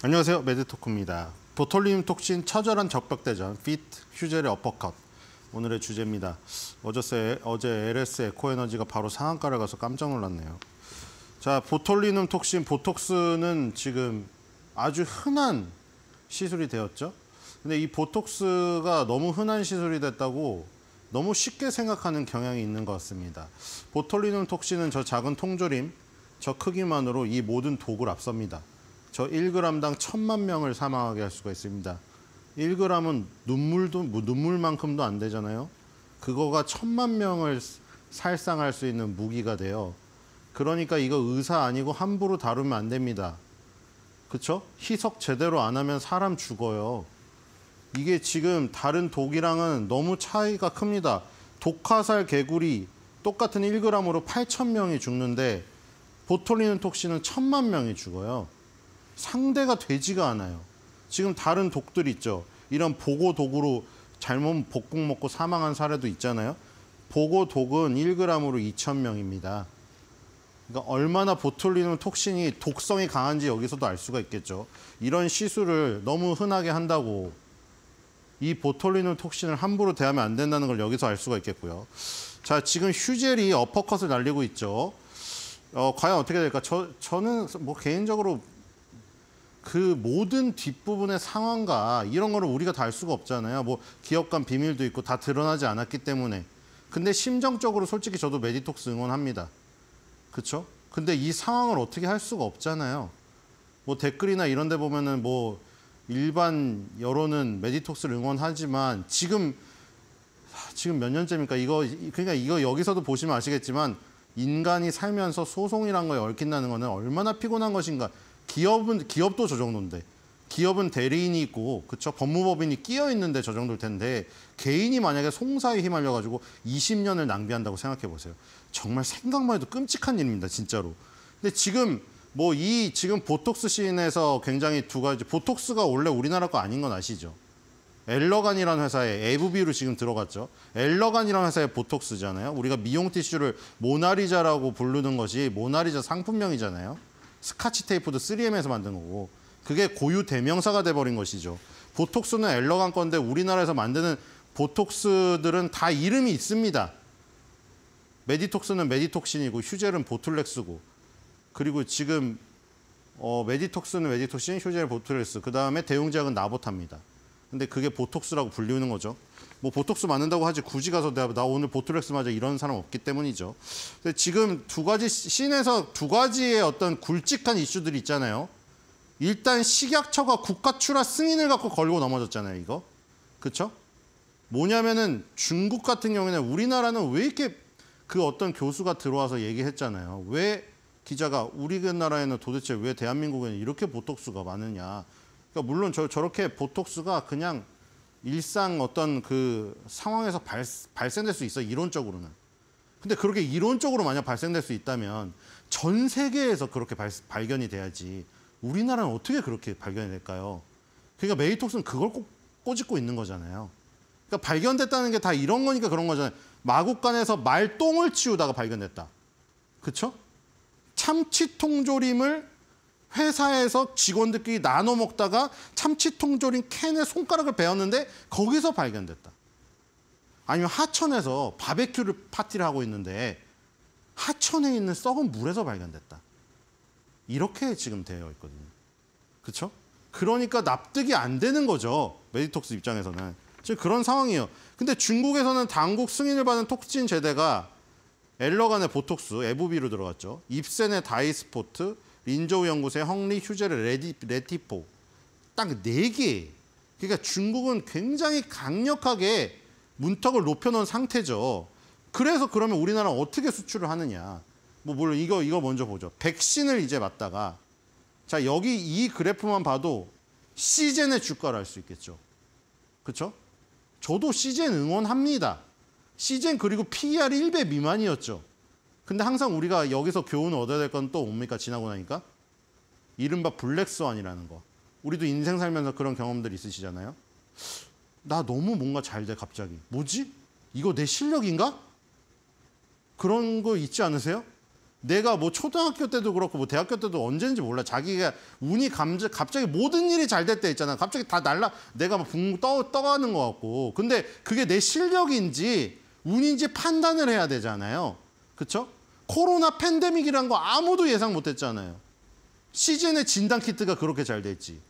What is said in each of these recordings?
안녕하세요. 매드토크입니다. 보톨리움 톡신 처절한 적벽대전, 피트, 휴젤의 어퍼컷. 오늘의 주제입니다. 어저세, 어제 LS 에코에너지가 바로 상한가를 가서 깜짝 놀랐네요. 자, 보톨리눔 톡신, 보톡스는 지금 아주 흔한 시술이 되었죠. 근데 이 보톡스가 너무 흔한 시술이 됐다고 너무 쉽게 생각하는 경향이 있는 것 같습니다. 보톨리눔 톡신은 저 작은 통조림, 저 크기만으로 이 모든 독을 앞섭니다. 저 1g당 천만 명을 사망하게 할 수가 있습니다. 1g은 눈물도 뭐 눈물만큼도 안 되잖아요. 그거가 천만 명을 살상할 수 있는 무기가 돼요. 그러니까 이거 의사 아니고 함부로 다루면 안 됩니다. 그렇죠? 희석 제대로 안 하면 사람 죽어요. 이게 지금 다른 독이랑은 너무 차이가 큽니다. 독화살 개구리 똑같은 1g으로 8천 명이 죽는데 보톨리눔 톡신은 천만 명이 죽어요. 상대가 되지가 않아요. 지금 다른 독들 있죠. 이런 보고 독으로 잘못 복국 먹고 사망한 사례도 있잖아요. 보고 독은 1g으로 2,000명입니다. 그러니까 얼마나 보툴리눔 톡신이 독성이 강한지 여기서도 알 수가 있겠죠. 이런 시술을 너무 흔하게 한다고 이 보톨리눔 톡신을 함부로 대하면 안 된다는 걸 여기서 알 수가 있겠고요. 자, 지금 휴젤이 어퍼컷을 날리고 있죠. 어, 과연 어떻게 될까? 저, 저는 뭐 개인적으로 그 모든 뒷부분의 상황과 이런 거를 우리가 다 알 수가 없잖아요. 뭐 기업 간 비밀도 있고 다 드러나지 않았기 때문에. 근데 심정적으로 솔직히 저도 메디톡스 응원합니다. 그렇죠? 근데 이 상황을 어떻게 할 수가 없잖아요. 뭐 댓글이나 이런 데 보면은 뭐 일반 여론은 메디톡스를 응원하지만 지금 지금 몇 년째입니까? 이거 그러니까 이거 여기서도 보시면 아시겠지만 인간이 살면서 소송이란 거에 얽힌다는 거는 얼마나 피곤한 것인가. 기업은 기업도 저 정도인데 기업은 대리인이 있고 그쵸 법무법인이 끼어 있는데 저 정도일 텐데 개인이 만약에 송사에 휘말려 가지고 20년을 낭비한다고 생각해 보세요. 정말 생각만 해도 끔찍한 일입니다, 진짜로. 근데 지금 뭐 이 지금 보톡스 씬에서 굉장히 두 가지 보톡스가 원래 우리나라 거 아닌 건 아시죠? 엘러간이라는 회사에 에브비로 지금 들어갔죠. 엘러간이라는 회사의 보톡스잖아요. 우리가 미용 티슈를 모나리자라고 부르는 것이 모나리자 상품명이잖아요. 스카치 테이프도 3M에서 만든 거고 그게 고유 대명사가 돼버린 것이죠. 보톡스는 엘러간 건데 우리나라에서 만드는 보톡스들은 다 이름이 있습니다. 메디톡스는 메디톡신이고 휴젤은 보툴렉스고 그리고 지금 어, 메디톡스는 메디톡신, 휴젤 보툴렉스 그 다음에 대용제약은 나보타입니다. 근데 그게 보톡스라고 불리우는 거죠. 뭐 보톡스 맞는다고 하지 굳이 가서 내가 나 오늘 보트렉스 맞아 이런 사람 없기 때문이죠. 근데 지금 두 가지 씬에서 두 가지의 어떤 굵직한 이슈들이 있잖아요. 일단 식약처가 국가 출하 승인을 갖고 걸고 넘어졌잖아요, 이거. 그렇죠? 뭐냐면은 중국 같은 경우에는 우리나라는 왜 이렇게 그 어떤 교수가 들어와서 얘기했잖아요. 왜 기자가 우리 그 나라에는 도대체 왜 대한민국에는 이렇게 보톡스가 많으냐. 그러니까 물론 저, 저렇게 보톡스가 그냥 일상 어떤 그 상황에서 발, 발생될 수 있어 이론적으로는. 근데 그렇게 이론적으로 만약 발생될 수 있다면 전 세계에서 그렇게 발, 발견이 돼야지 우리나라는 어떻게 그렇게 발견이 될까요? 그러니까 메이톡스는 그걸 꼭 꼬집고 있는 거잖아요. 그러니까 발견됐다는 게 다 이런 거니까 그런 거잖아요. 마곡간에서 말똥을 치우다가 발견됐다. 그렇죠? 참치 통조림을 회사에서 직원들끼리 나눠 먹다가 참치 통조림 캔에 손가락을 베었는데 거기서 발견됐다. 아니면 하천에서 바베큐를 파티를 하고 있는데 하천에 있는 썩은 물에서 발견됐다. 이렇게 지금 되어 있거든요. 그렇죠? 그러니까 납득이 안 되는 거죠. 메디톡스 입장에서는. 지금 그런 상황이에요. 근데 중국에서는 당국 승인을 받은 톡신 제대가 엘러간의 보톡스, 에브비로 들어갔죠. 입센의 다이스포트, 민족연구소의 헝리 휴제르 레디, 레티포 딱 네 개. 그러니까 중국은 굉장히 강력하게 문턱을 높여놓은 상태죠. 그래서 그러면 우리나라 어떻게 수출을 하느냐. 뭐 물론 이거 이거 먼저 보죠. 백신을 이제 맞다가 자 여기 이 그래프만 봐도 시젠의 주가를 알 수 있겠죠. 그렇죠? 저도 시젠 응원합니다. 시젠 그리고 PER 1배 미만이었죠. 근데 항상 우리가 여기서 교훈을 얻어야 될 건 또 뭡니까? 지나고 나니까? 이른바 블랙스완이라는 거. 우리도 인생 살면서 그런 경험들 있으시잖아요. 나 너무 뭔가 잘 돼, 갑자기. 뭐지? 이거 내 실력인가? 그런 거 있지 않으세요? 내가 뭐 초등학교 때도 그렇고 뭐 대학교 때도 언제인지 몰라. 자기가 운이 감지 갑자기 모든 일이 잘 될 때 있잖아. 갑자기 다 날라, 내가 막 붕 떠, 떠가는 것 같고. 근데 그게 내 실력인지 운인지 판단을 해야 되잖아요. 그쵸? 코로나 팬데믹이란 거 아무도 예상 못했잖아요. 시즌의 진단 키트가 그렇게 잘 됐지.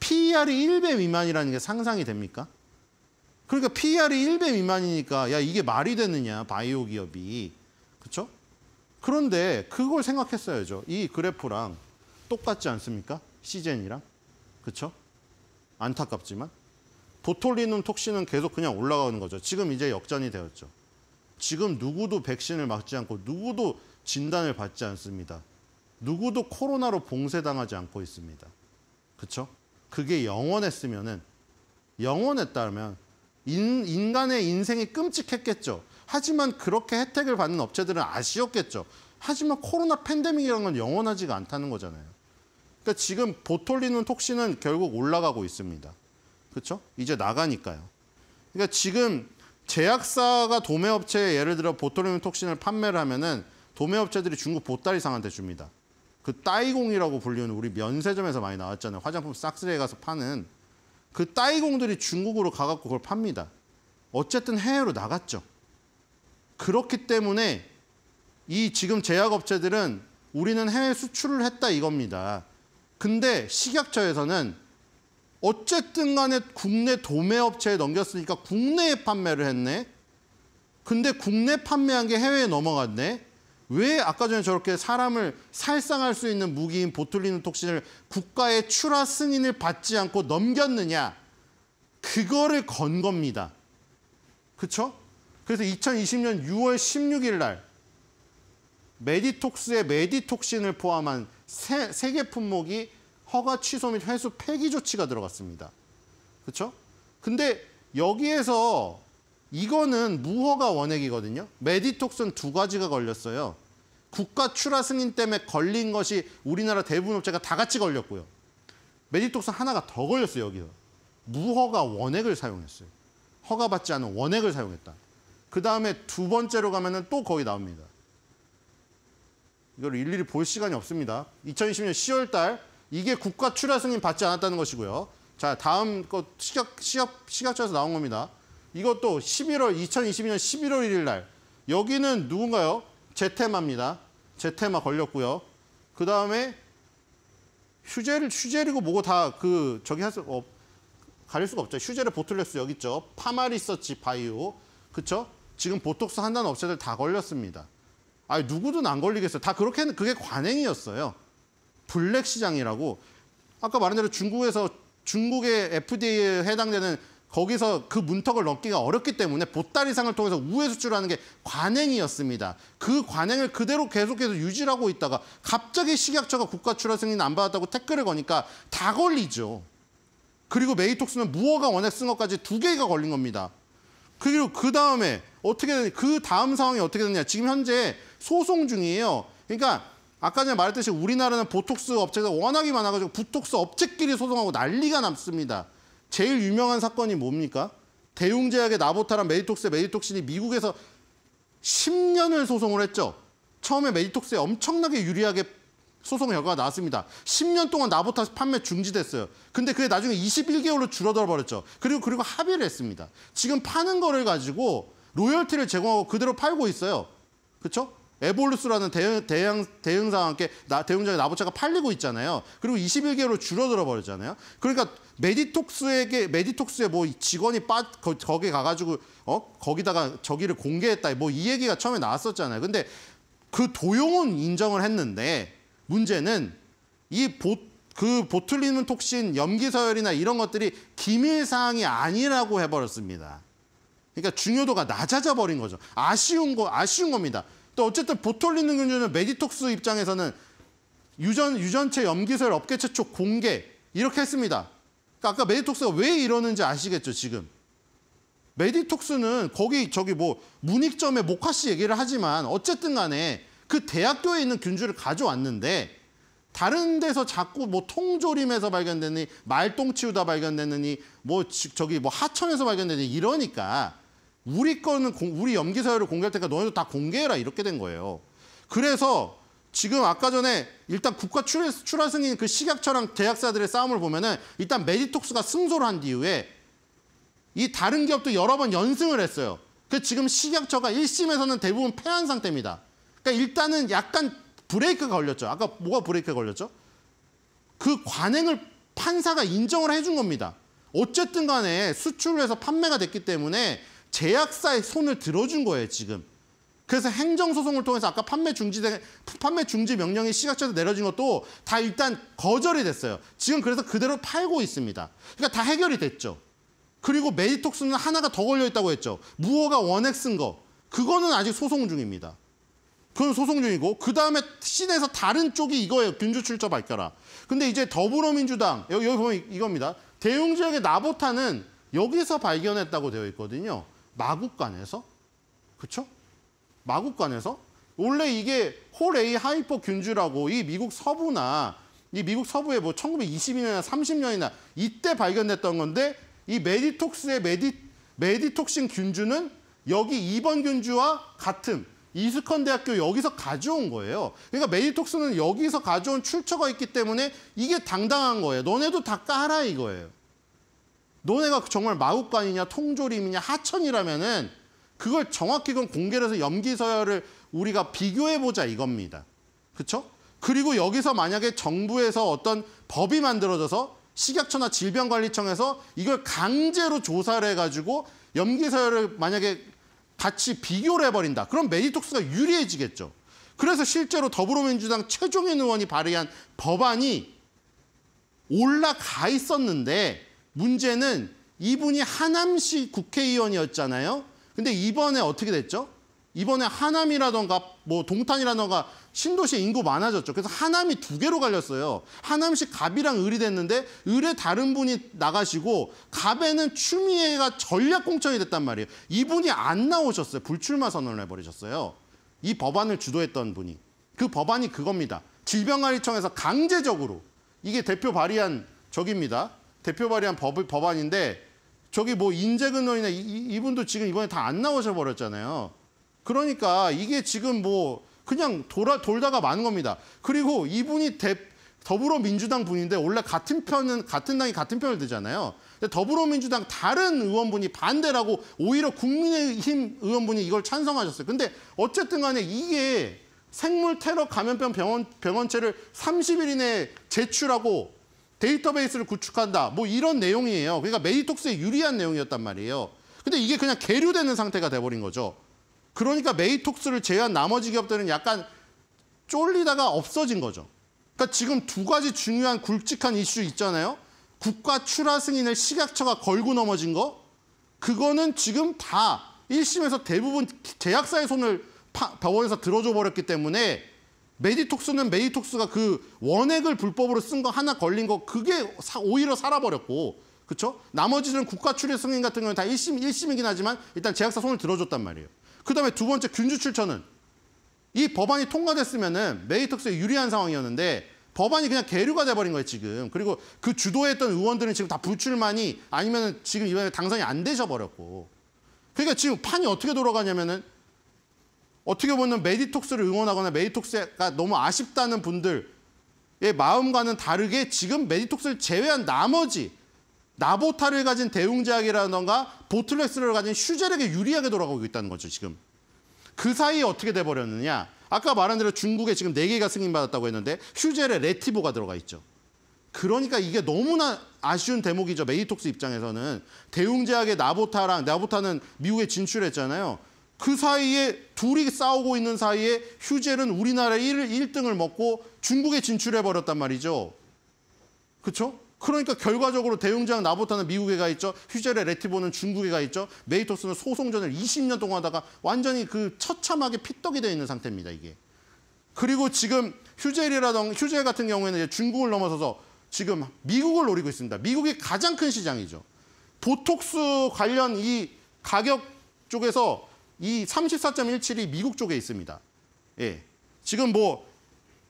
PER이 1배 미만이라는 게 상상이 됩니까? 그러니까 PER이 1배 미만이니까 야 이게 말이 되느냐 바이오 기업이 그렇죠? 그런데 그걸 생각했어야죠. 이 그래프랑 똑같지 않습니까? 시젠이랑 그렇죠? 안타깝지만 보톨리눔 톡신은 계속 그냥 올라가는 거죠. 지금 이제 역전이 되었죠. 지금 누구도 백신을 맞지 않고 누구도 진단을 받지 않습니다. 누구도 코로나로 봉쇄당하지 않고 있습니다. 그렇죠? 그게 영원했으면은 영원했다면 인, 인간의 인생이 끔찍했겠죠. 하지만 그렇게 혜택을 받는 업체들은 아쉬웠겠죠. 하지만 코로나 팬데믹이라는 건 영원하지가 않다는 거잖아요. 그러니까 지금 보톨리는 톡신은 결국 올라가고 있습니다. 그렇죠? 이제 나가니까요. 그러니까 지금 제약사가 도매업체에 예를 들어 보톨륨 톡신을 판매를 하면은 도매업체들이 중국 보따리상한테 줍니다. 그 따이공이라고 불리는 우리 면세점에서 많이 나왔잖아요. 화장품 싹쓸이에 가서 파는 그 따이공들이 중국으로 가갖고 그걸 팝니다. 어쨌든 해외로 나갔죠. 그렇기 때문에 이 지금 제약업체들은 우리는 해외 수출을 했다 이겁니다. 근데 식약처에서는 어쨌든 간에 국내 도매업체에 넘겼으니까 국내에 판매를 했네. 근데 국내 판매한 게 해외에 넘어갔네. 왜 아까 전에 저렇게 사람을 살상할 수 있는 무기인 보툴리눔 톡신을 국가의 출하 승인을 받지 않고 넘겼느냐. 그거를 건 겁니다. 그렇죠? 그래서 2020년 6월 16일 날 메디톡스의 메디톡신을 포함한 세, 세개 품목이 허가 취소 및 회수 폐기 조치가 들어갔습니다. 그렇죠? 근데 여기에서 이거는 무허가 원액이거든요. 메디톡슨 두 가지가 걸렸어요. 국가 출하 승인 때문에 걸린 것이 우리나라 대부분 업체가 다 같이 걸렸고요. 메디톡슨 하나가 더 걸렸어요, 여기서. 무허가 원액을 사용했어요. 허가받지 않은 원액을 사용했다. 그 다음에 두 번째로 가면 또 거기 나옵니다. 이걸 일일이 볼 시간이 없습니다. 2020년 10월 달 이게 국가 출하 승인 받지 않았다는 것이고요. 자, 다음 것 시각, 시각, 시각처에서 나온 겁니다. 이것도 11월, 2022년 11월 1일 날. 여기는 누군가요? 제테마입니다. 제테마 걸렸고요. 그 다음에 휴제를, 휴제리고 뭐고 다 그, 저기 할 수, 어, 가릴 수가 없죠. 휴제를 보틀렉스 여기 있죠. 파마리서치 바이오. 그쵸? 지금 보톡스 한다는 업체들 다 걸렸습니다. 아니, 누구든 안 걸리겠어요. 다 그렇게, 그게 관행이었어요. 블랙 시장이라고 아까 말한 대로 중국에서 중국의 FDA에 해당되는 거기서 그 문턱을 넘기가 어렵기 때문에 보따리 상을 통해서 우회 수출하는 게 관행이었습니다. 그 관행을 그대로 계속해서 유지하고 있다가 갑자기 식약처가 국가 출하 승인 안 받았다고 태클을 거니까 다 걸리죠. 그리고 메이톡스는 무허가 원액 쓴 것까지 두 개가 걸린 겁니다. 그리고 그 다음에 어떻게 그 다음 상황이 어떻게 되냐 지금 현재 소송 중이에요. 그러니까 아까 전에 말했듯이 우리나라는 보톡스 업체가 워낙이 많아가지고 보톡스 업체끼리 소송하고 난리가 났습니다 제일 유명한 사건이 뭡니까? 대웅제약의 나보타랑 메디톡스의 메디톡신이 미국에서 10년을 소송을 했죠. 처음에 메디톡스에 엄청나게 유리하게 소송 결과가 나왔습니다. 10년 동안 나보타 판매 중지됐어요. 근데 그게 나중에 21개월로 줄어들어 버렸죠. 그리고 그리고 합의를 했습니다. 지금 파는 거를 가지고 로열티를 제공하고 그대로 팔고 있어요. 그렇죠? 에볼루스라는 대형, 대형, 대형사와 함께 나, 대형장의 나보차가 팔리고 있잖아요. 그리고 2 1개로 줄어들어 버렸잖아요 그러니까 메디톡스에게, 메디톡스에 뭐 직원이 빠, 거, 거기 가가지고, 어? 거기다가 저기를 공개했다. 뭐 이 얘기가 처음에 나왔었잖아요. 근데 그 도용은 인정을 했는데 문제는 이 보, 그보틀리눔 톡신, 염기서열이나 이런 것들이 기밀사항이 아니라고 해버렸습니다. 그러니까 중요도가 낮아져 버린 거죠. 아쉬운 거, 아쉬운 겁니다. 또 어쨌든 보톨리 는균주는 메디톡스 입장에서는 유전, 유전체 염기설 업계 최초 공개 이렇게 했습니다. 그러니까 아까 메디톡스가 왜 이러는지 아시겠죠, 지금. 메디톡스는 거기 저기 뭐 문익점에 모카씨 얘기를 하지만 어쨌든 간에 그 대학교에 있는 균주를 가져왔는데 다른 데서 자꾸 뭐 통조림에서 발견되니 말똥 치우다 발견되느니 뭐 저기 뭐 하천에서 발견되니 이러니까 우리 거는 공, 우리 연기 사열을 공개할 테니까 너네도 다 공개해라 이렇게 된 거예요. 그래서 지금 아까 전에 일단 국가 출하, 승인 그 식약처랑 계약사들의 싸움을 보면은 일단 메디톡스가 승소를 한뒤에이 다른 기업도 여러 번 연승을 했어요. 그 지금 식약처가 1심에서는 대부분 패한 상태입니다. 그러니까 일단은 약간 브레이크가 걸렸죠. 아까 뭐가 브레이크가 걸렸죠? 그 관행을 판사가 인정을 해준 겁니다. 어쨌든 간에 수출을 해서 판매가 됐기 때문에 제약사의 손을 들어준 거예요, 지금. 그래서 행정소송을 통해서 아까 판매 중지, 판매 중지 명령이 시각처에서 내려진 것도 다 일단 거절이 됐어요. 지금 그래서 그대로 팔고 있습니다. 그러니까 다 해결이 됐죠. 그리고 메디톡스는 하나가 더 걸려있다고 했죠. 무허가 원액 쓴 거. 그거는 아직 소송 중입니다. 그건 소송 중이고 그 다음에 신에서 다른 쪽이 이거예요. 균주 출처 밝혀라. 근데 이제 더불어민주당 여기, 여기 보면 이겁니다. 대웅 지역의 나보타는 여기서 발견했다고 되어 있거든요. 마구간에서 그렇죠? 마구간에서 원래 이게 홀 A 하이퍼 균주라고 이 미국 서부나 이 미국 서부에 뭐 1920년이나 30년이나 이때 발견됐던 건데 이 메디톡스의 메디 메디톡신 균주는 여기 2번 균주와 같은 이스컨 대학교 여기서 가져온 거예요. 그러니까 메디톡스는 여기서 가져온 출처가 있기 때문에 이게 당당한 거예요. 너네도 다 까라 이거예요. 너네가 정말 마국간이냐 통조림이냐 하천이라면은 그걸 정확히 그 공개를 해서 염기서열을 우리가 비교해보자 이겁니다. 그렇죠? 그리고 여기서 만약에 정부에서 어떤 법이 만들어져서 식약처나 질병관리청에서 이걸 강제로 조사를 해가지고 염기서열을 만약에 같이 비교를 해버린다. 그럼 메디톡스가 유리해지겠죠. 그래서 실제로 더불어민주당 최종인 의원이 발의한 법안이 올라가 있었는데 문제는 이분이 하남시 국회의원이었잖아요. 근데 이번에 어떻게 됐죠? 이번에 하남이라던가 뭐 동탄이라던가 신도시 인구 많아졌죠. 그래서 하남이 두 개로 갈렸어요. 하남시 갑이랑 을이 됐는데 을에 다른 분이 나가시고 갑에는 추미애가 전략공천이 됐단 말이에요. 이분이 안 나오셨어요. 불출마 선언을 해버리셨어요. 이 법안을 주도했던 분이. 그 법안이 그겁니다. 질병관리청에서 강제적으로 이게 대표 발의한 적입니다. 대표 발의한 법, 법안인데 저기 뭐 인재근원이나 이, 이분도 지금 이번에 다 안 나오셔 버렸잖아요. 그러니까 이게 지금 뭐 그냥 돌아 돌다가 마는 겁니다. 그리고 이분이 대, 더불어민주당 분인데 원래 같은 편은 같은 당이 같은 편을 드잖아요 근데 더불어민주당 다른 의원분이 반대라고 오히려 국민의힘 의원분이 이걸 찬성하셨어요. 근데 어쨌든 간에 이게 생물 테러 감염병 병원, 병원체를 30일 이내에 제출하고 데이터베이스를 구축한다. 뭐 이런 내용이에요. 그러니까 메이톡스에 유리한 내용이었단 말이에요. 근데 이게 그냥 계류되는 상태가 돼버린 거죠. 그러니까 메이톡스를 제외한 나머지 기업들은 약간 쫄리다가 없어진 거죠. 그러니까 지금 두 가지 중요한 굵직한 이슈 있잖아요. 국가 출하 승인을 식약처가 걸고 넘어진 거. 그거는 지금 다 1심에서 대부분 제약사의 손을 파, 법원에서 들어줘 버렸기 때문에 메디톡스는 메디톡스가 그 원액을 불법으로 쓴 거 하나 걸린 거 그게 사, 오히려 살아버렸고 그렇죠? 나머지는 국가 출혈 승인 같은 경우는 다 1심, 1심이긴 하지만 일단 제약사 손을 들어줬단 말이에요. 그다음에 두 번째 균주 출처는 이 법안이 통과됐으면 은메디톡스에 유리한 상황이었는데 법안이 그냥 계류가 돼버린 거예요 지금. 그리고 그 주도했던 의원들은 지금 다 불출만이 아니면 지금 이번에 당선이 안 되셔버렸고. 그러니까 지금 판이 어떻게 돌아가냐면은 어떻게 보면 메디톡스를 응원하거나 메디톡스가 너무 아쉽다는 분들의 마음과는 다르게 지금 메디톡스를 제외한 나머지 나보타를 가진 대웅제약이라던가 보틀렉스를 가진 슈젤에게 유리하게 돌아가고 있다는 거죠, 지금. 그 사이에 어떻게 돼버렸느냐. 아까 말한 대로 중국에 지금 네개가 승인받았다고 했는데 슈젤에 레티보가 들어가 있죠. 그러니까 이게 너무나 아쉬운 대목이죠. 메디톡스 입장에서는. 대웅제약의 나보타랑 나보타는 미국에 진출했잖아요. 그 사이에 둘이 싸우고 있는 사이에 휴젤은 우리나라의 1, 1등을 먹고 중국에 진출해버렸단 말이죠. 그렇죠? 그러니까 결과적으로 대웅장 나보타는 미국에 가 있죠. 휴젤의 레티보는 중국에 가 있죠. 메이토스는 소송전을 20년 동안 하다가 완전히 그 처참하게 피떡이 되어 있는 상태입니다. 이게. 그리고 지금 휴젤이라던 휴젤 같은 경우에는 이제 중국을 넘어서서 지금 미국을 노리고 있습니다. 미국이 가장 큰 시장이죠. 보톡스 관련 이 가격 쪽에서 이 34.17이 미국 쪽에 있습니다. 예. 지금 뭐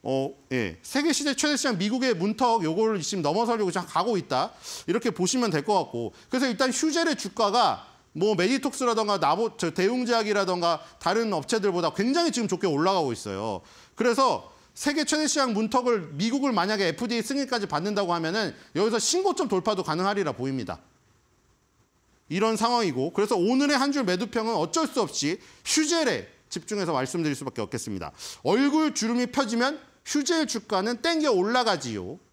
어, 예. 세계 시대 최대 시장 미국의 문턱 요거를 지금 넘어서려고 지금 가고 있다. 이렇게 보시면 될 것 같고. 그래서 일단 휴젤의 주가가 뭐 메디톡스라던가 나보 대웅제약이라던가 다른 업체들보다 굉장히 지금 좋게 올라가고 있어요. 그래서 세계 최대 시장 문턱을 미국을 만약에 FDA 승인까지 받는다고 하면은 여기서 신고점 돌파도 가능하리라 보입니다. 이런 상황이고 그래서 오늘의 한 줄 매두평은 어쩔 수 없이 휴젤에 집중해서 말씀드릴 수밖에 없겠습니다. 얼굴 주름이 펴지면 휴젤 주가는 땡겨 올라가지요.